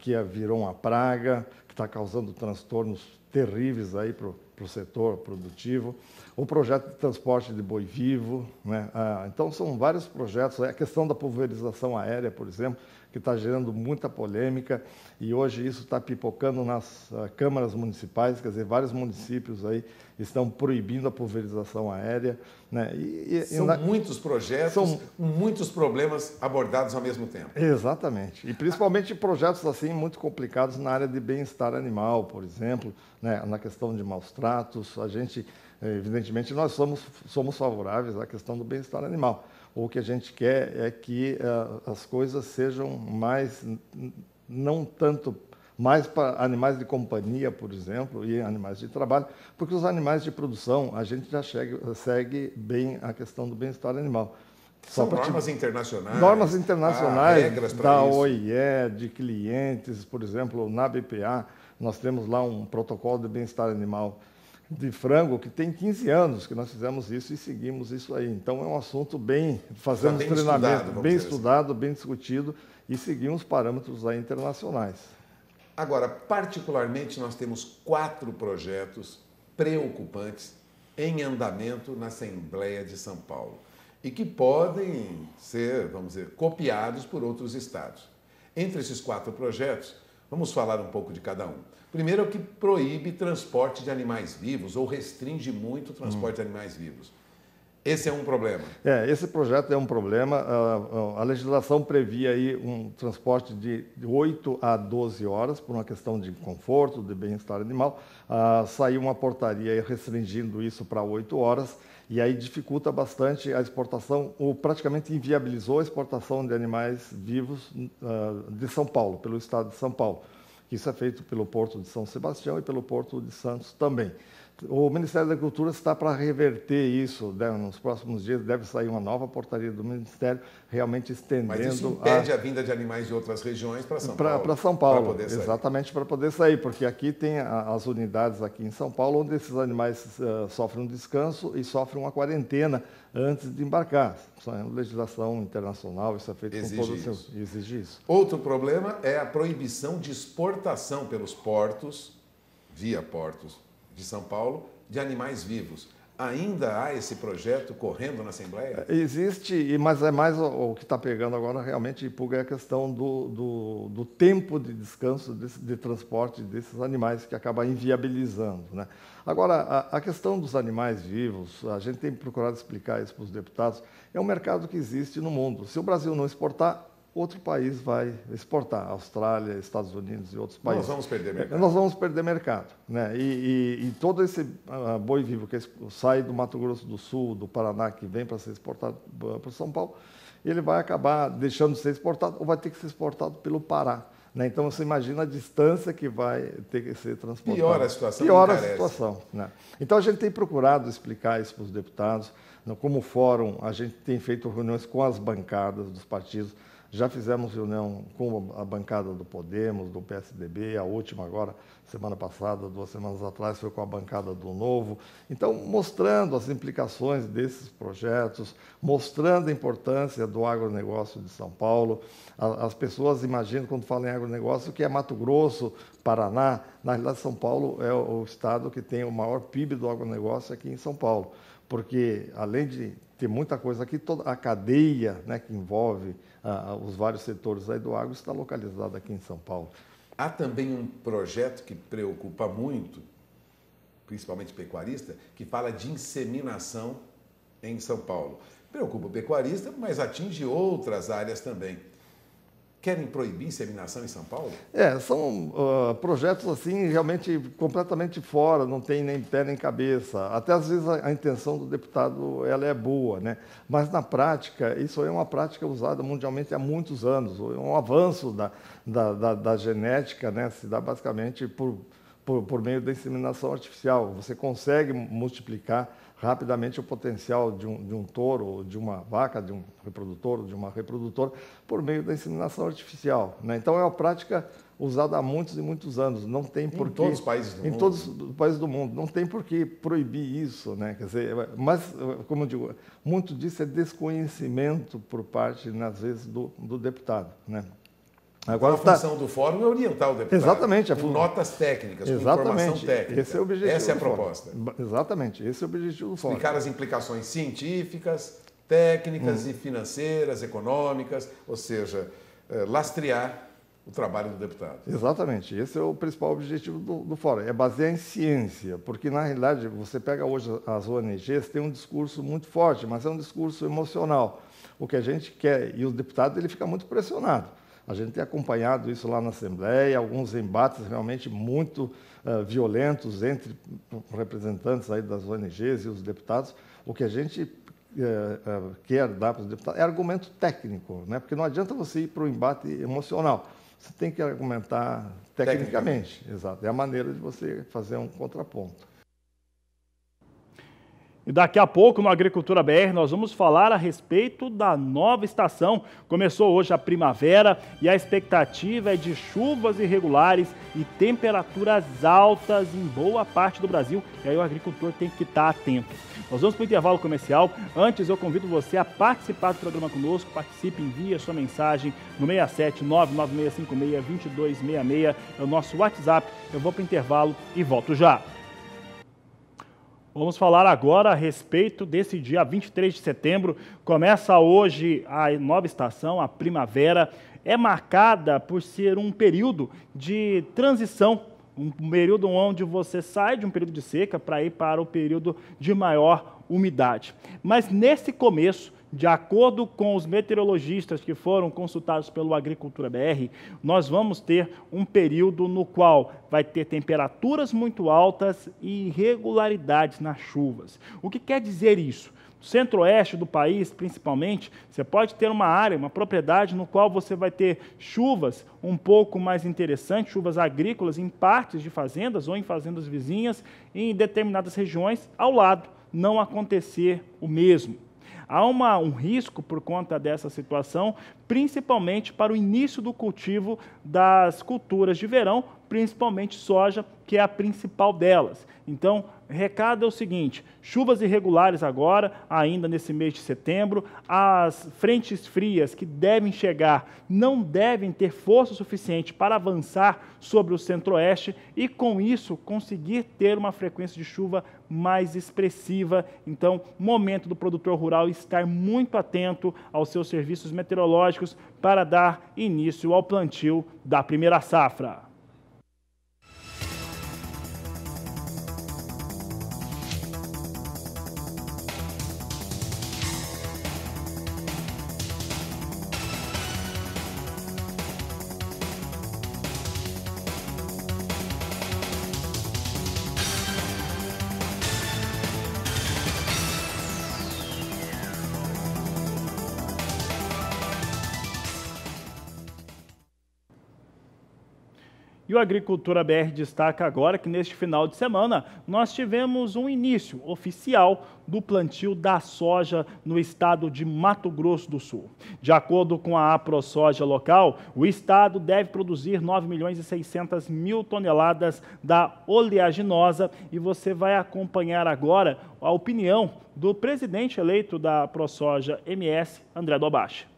Speaker 8: que é, virou uma praga, que está causando transtornos terríveis aí para o setor produtivo, o projeto de transporte de boi vivo. Né? Ah, então, são vários projetos. É a questão da pulverização aérea, por exemplo, que está gerando muita polêmica e hoje isso está pipocando nas uh, câmaras municipais, quer dizer, vários municípios aí estão proibindo a pulverização aérea. Né?
Speaker 2: E, e, são muitos projetos, são... muitos problemas abordados ao mesmo tempo.
Speaker 8: Exatamente. E principalmente projetos assim muito complicados na área de bem-estar animal, por exemplo, né? na questão de maus tratos. A gente, eh, evidentemente, nós somos, somos favoráveis à questão do bem-estar animal ou o que a gente quer é que uh, as coisas sejam mais, não tanto mais para animais de companhia, por exemplo, e animais de trabalho, porque os animais de produção a gente já chega, segue bem a questão do bem-estar animal. Só São normas te... internacionais. Normas internacionais da isso. OIE, de clientes, por exemplo, na BPA, nós temos lá um protocolo de bem-estar animal de frango que tem 15 anos que nós fizemos isso e seguimos isso aí. Então é um assunto bem, fazemos bem treinamento, estudado, bem assim. estudado, assim. bem discutido e seguimos parâmetros aí internacionais.
Speaker 2: Agora, particularmente, nós temos quatro projetos preocupantes em andamento na Assembleia de São Paulo e que podem ser, vamos dizer, copiados por outros estados. Entre esses quatro projetos, vamos falar um pouco de cada um. Primeiro é o que proíbe transporte de animais vivos ou restringe muito o transporte hum. de animais vivos. Esse é um problema.
Speaker 8: É, esse projeto é um problema. A, a legislação previa aí um transporte de 8 a 12 horas por uma questão de conforto, de bem-estar animal. Ah, saiu uma portaria restringindo isso para 8 horas e aí dificulta bastante a exportação, ou praticamente inviabilizou a exportação de animais vivos ah, de São Paulo, pelo estado de São Paulo. Isso é feito pelo Porto de São Sebastião e pelo Porto de Santos também. O Ministério da Cultura está para reverter isso. Né? Nos próximos dias deve sair uma nova portaria do Ministério, realmente estendendo. Mas isso impede a, a
Speaker 2: vinda de animais de outras regiões para São Paulo. Para São Paulo,
Speaker 8: exatamente para poder sair, porque aqui tem as unidades aqui em São Paulo onde esses animais uh, sofrem um descanso e sofrem uma quarentena antes de embarcar. Isso é uma legislação internacional, isso é feito exige com todo isso. o seu... Exige isso.
Speaker 2: Outro problema é a proibição de exportação pelos portos, via portos de São Paulo de animais vivos. Ainda há esse projeto correndo na Assembleia? É,
Speaker 8: existe, mas é mais o, que está pegando agora realmente pulga é a questão do, do, do tempo de descanso, de, de, transporte desses animais que acaba inviabilizando. Né? Agora, a, a questão dos animais vivos, a gente tem procurado explicar isso para os deputados, é um mercado que existe no mundo. Se o Brasil não exportar, outro país vai exportar, Austrália, Estados Unidos e outros países. Nós vamos perder mercado. Nós vamos perder mercado. Né? E, e, e todo esse ah, boi vivo que sai do Mato Grosso do Sul, do Paraná, que vem para ser exportado ah, para São Paulo, ele vai acabar deixando de ser exportado ou vai ter que ser exportado pelo Pará. Né? Então você imagina a distância que vai ter que ser transportada. Piora a situação. Piora a situação. Né? Então a gente tem procurado explicar isso para os deputados. Como fórum, a gente tem feito reuniões com as bancadas dos partidos já fizemos reunião com a bancada do Podemos, do PSDB, a última agora, semana passada, duas semanas atrás, foi com a bancada do Novo. Então, mostrando as implicações desses projetos, mostrando a importância do agronegócio de São Paulo. As pessoas imaginam, quando falam em agronegócio, que é Mato Grosso, Paraná. Na realidade, São Paulo é o estado que tem o maior PIB do agronegócio aqui em São Paulo, porque além de tem muita coisa aqui, toda a cadeia né, que envolve ah, ah, os vários setores aí do agro
Speaker 2: está localizada aqui em São Paulo. Há também um projeto que preocupa muito, principalmente pecuarista, que fala de inseminação em São Paulo. Preocupa o pecuarista, mas atinge outras áreas também querem proibir inseminação em São Paulo? É, são
Speaker 8: uh, projetos assim realmente completamente fora, não tem nem pé nem cabeça. Até às vezes a, a, intenção do deputado ela é boa, né? Mas na prática isso é uma prática usada mundialmente há muitos anos. É um avanço da, da, da, da genética, né? Se dá basicamente por, por, por meio da inseminação artificial. Você consegue multiplicar rapidamente o potencial de um, de um touro, de uma vaca, de um reprodutor, de uma reprodutora, por meio da inseminação artificial. Né? Então é uma prática usada há muitos e muitos anos. Não tem por Em todos os países do em mundo. todos os países do mundo. Não tem por que proibir isso, né? Quer dizer, mas, como eu digo, muito disso é desconhecimento por parte, às vezes, do, do deputado, né? Agora, a tá- função tá...
Speaker 2: do fórum é orientar o deputado. Exatamente. Com notas técnicas, Exatamente. com informação técnica. Esse é o objetivo. Essa é a proposta.
Speaker 8: Fórum. Exatamente, esse é o objetivo do fórum. Explicar as
Speaker 2: implicações científicas, técnicas hum. e financeiras, econômicas, ou seja, eh, lastrear o trabalho do deputado.
Speaker 8: Exatamente, esse é o principal objetivo do, do fórum, é basear em ciência, porque na realidade você pega hoje as ONGs, tem um discurso muito forte, mas é um discurso emocional. O que a gente quer, e o deputado ele fica muito pressionado a gente tem acompanhado isso lá na Assembleia, alguns embates realmente muito uh, violentos entre representantes aí das ONGs e os deputados. O que a gente uh, uh, quer dar para os deputados é argumento técnico, né? porque não adianta você ir para o embate emocional. Você tem que argumentar tecnicamente. Tecnicamente. Exato. É a maneira de você fazer um contraponto.
Speaker 1: E daqui a pouco no Agricultura BR nós vamos falar a respeito da nova estação. Começou hoje a primavera e a expectativa é de chuvas irregulares e temperaturas altas em boa parte do Brasil. E aí o agricultor tem que estar atento. Nós vamos para o intervalo comercial. Antes eu convido você a participar do programa conosco. Participe, envie a sua mensagem no 67 2266. É o nosso WhatsApp. Eu vou para o intervalo e volto já. Vamos falar agora a respeito desse dia 23 de setembro. Começa hoje a nova estação, a primavera. É marcada por ser um período de transição, um período onde você sai de um período de seca para ir para o período de maior umidade. Mas nesse começo, de acordo com os meteorologistas que foram consultados pelo Agricultura BR, nós vamos ter um período no qual vai ter temperaturas muito altas e irregularidades nas chuvas. O que quer dizer isso? centro-oeste do país, principalmente, você pode ter uma área, uma propriedade no qual você vai ter chuvas um pouco mais interessantes, chuvas agrícolas em partes de fazendas ou em fazendas vizinhas, em determinadas regiões ao lado não acontecer o mesmo. Há uma, um risco por conta dessa situação principalmente para o início do cultivo das culturas de verão, principalmente soja, que é a principal delas. Então, recado é o seguinte: chuvas irregulares agora, ainda nesse mês de setembro, as frentes frias que devem chegar não devem ter força suficiente para avançar sobre o centro-oeste e, com isso, conseguir ter uma frequência de chuva mais expressiva. Então, momento do produtor rural estar muito atento aos seus serviços meteorológicos tecnológicos para dar início ao plantio da primeira safra. E o Agricultura BR destaca agora que neste final de semana nós tivemos um início oficial do plantio da soja no estado de Mato Grosso do Sul. De acordo com a AproSoja local, o estado deve produzir 9 milhões e 600 mil toneladas da oleaginosa e você vai acompanhar agora a opinião do presidente eleito da ProSoja MS, André Dobache.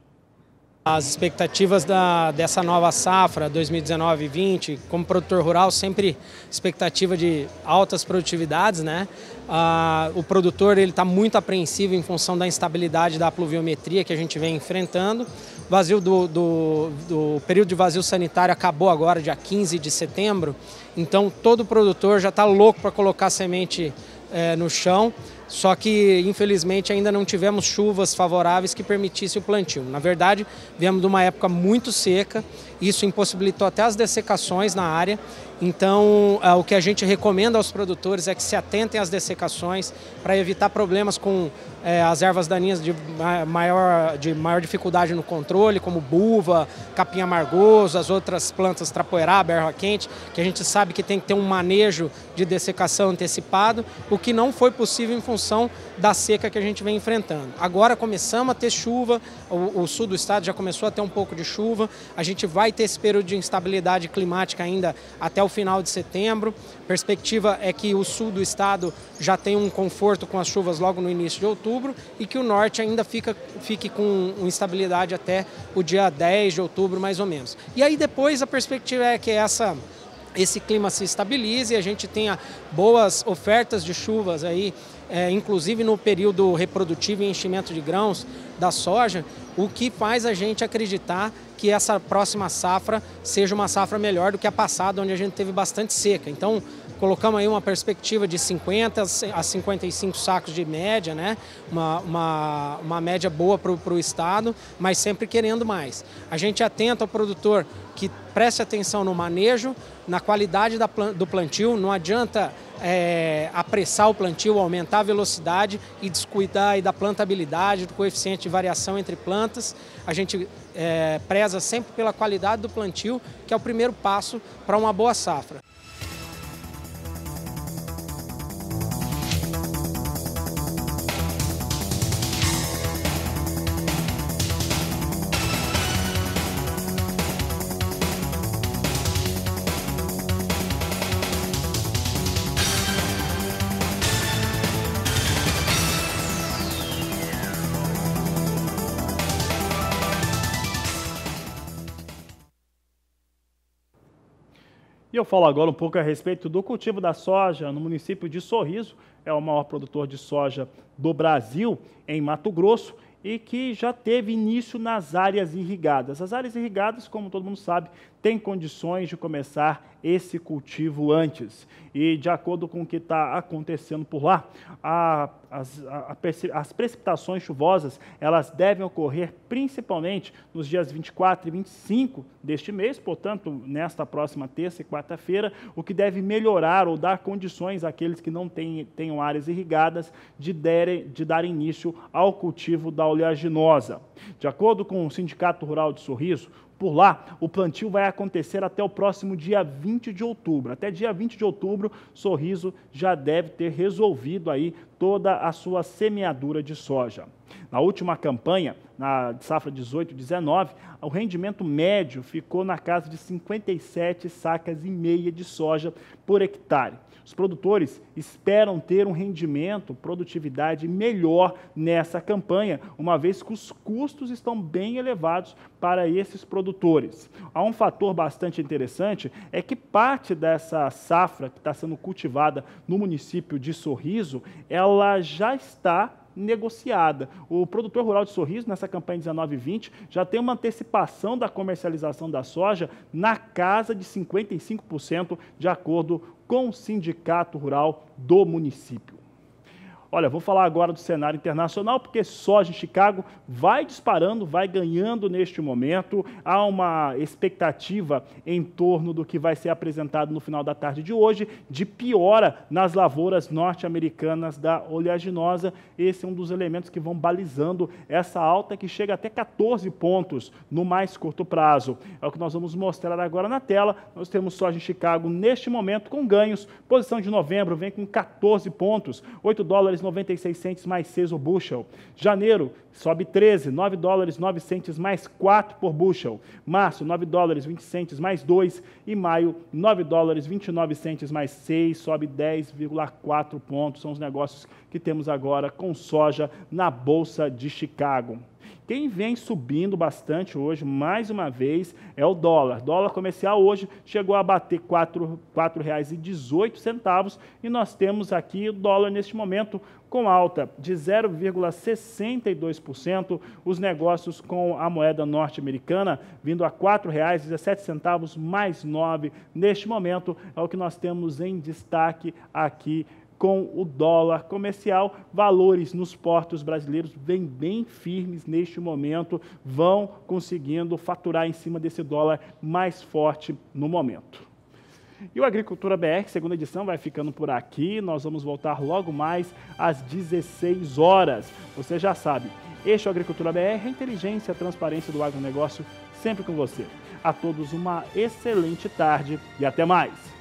Speaker 9: As expectativas da, dessa nova safra 2019 20, como produtor rural, sempre expectativa de altas produtividades, né? Ah, o produtor ele está muito apreensivo em função da instabilidade da pluviometria que a gente vem enfrentando. O vazio do, do, do período de vazio sanitário acabou agora, dia 15 de setembro, então todo produtor já está louco para colocar semente é, no chão. Só que, infelizmente, ainda não tivemos chuvas favoráveis que permitissem o plantio. Na verdade, viemos de uma época muito seca, isso impossibilitou até as dessecações na área. Então, é, o que a gente recomenda aos produtores é que se atentem às dessecações para evitar problemas com é, as ervas daninhas de maior, de maior dificuldade no controle, como buva, capim amargoso, as outras plantas trapoeraba, erva quente, que a gente sabe que tem que ter um manejo de dessecação antecipado, o que não foi possível em função da seca que a gente vem enfrentando. Agora começamos a ter chuva, o, o sul do estado já começou a ter um pouco de chuva, a gente vai ter esse período de instabilidade climática ainda até o final de setembro. Perspectiva é que o sul do estado já tem um conforto com as chuvas logo no início de outubro outubro e que o norte ainda fica, fique com instabilidade até o dia 10 de outubro, mais ou menos. E aí depois a perspectiva é que essa esse clima se estabilize e a gente tenha boas ofertas de chuvas aí, é, inclusive no período reprodutivo e enchimento de grãos da soja, o que faz a gente acreditar que essa próxima safra seja uma safra melhor do que a passada, onde a gente teve bastante seca. Então, colocamos aí uma perspectiva de 50 a 55 sacos de média, né? uma, uma, uma média boa para o Estado, mas sempre querendo mais. A gente atenta ao produtor que preste atenção no manejo, na qualidade da, do plantio, não adianta é, apressar o plantio, aumentar a velocidade e descuidar da plantabilidade, do coeficiente de variação entre plantas. A gente é, preza sempre pela qualidade do plantio, que é o primeiro passo para uma boa safra.
Speaker 1: E eu falo agora um pouco a respeito do cultivo da soja no município de Sorriso, é o maior produtor de soja do Brasil, em Mato Grosso, e que já teve início nas áreas irrigadas. As áreas irrigadas, como todo mundo sabe, tem condições de começar esse cultivo antes. E de acordo com o que está acontecendo por lá, a, as, a, as precipitações chuvosas elas devem ocorrer principalmente nos dias 24 e 25 deste mês, portanto, nesta próxima terça e quarta-feira, o que deve melhorar ou dar condições àqueles que não têm, tenham áreas irrigadas de, derem, de dar início ao cultivo da oleaginosa. De acordo com o Sindicato Rural de Sorriso, por lá, o plantio vai acontecer até o próximo dia 20 de outubro. Até dia 20 de outubro, Sorriso já deve ter resolvido aí toda a sua semeadura de soja. Na última campanha, na safra 18-19, o rendimento médio ficou na casa de 57 sacas e meia de soja por hectare. Os produtores esperam ter um rendimento, produtividade melhor nessa campanha, uma vez que os custos estão bem elevados para esses produtores. Há um fator bastante interessante é que parte dessa safra que está sendo cultivada no município de Sorriso, ela já está negociada. O produtor rural de Sorriso, nessa campanha 19-20, já tem uma antecipação da comercialização da soja na casa de 55%, de acordo com o Sindicato Rural do município. Olha, vou falar agora do cenário internacional, porque soja em Chicago vai disparando, vai ganhando neste momento. Há uma expectativa em torno do que vai ser apresentado no final da tarde de hoje, de piora nas lavouras norte-americanas da oleaginosa. Esse é um dos elementos que vão balizando essa alta que chega até 14 pontos no mais curto prazo. É o que nós vamos mostrar agora na tela. Nós temos soja em Chicago neste momento com ganhos. Posição de novembro vem com 14 pontos, 8 dólares 2,96 dólares mais 6 o bushel. Janeiro sobe 13, 9 dólares 9 centes mais 4 por bushel. Março, 9 dólares 20 centes mais 2 e maio, 9 dólares 29 centes mais 6, sobe 10,4 pontos. São os negócios que temos agora com soja na bolsa de Chicago. Quem vem subindo bastante hoje, mais uma vez, é o dólar. Dólar comercial hoje chegou a bater R$ 4,18 e nós temos aqui o dólar neste momento com alta de 0,62%, os negócios com a moeda norte-americana vindo a R$ 4,17 mais 9 neste momento é o que nós temos em destaque aqui com o dólar comercial. Valores nos portos brasileiros vêm bem firmes neste momento, vão conseguindo faturar em cima desse dólar mais forte no momento. E o Agricultura BR, segunda edição, vai ficando por aqui. Nós vamos voltar logo mais às 16 horas. Você já sabe, este é o Agricultura BR, a inteligência, a transparência do agronegócio sempre com você. A todos uma excelente tarde e até mais!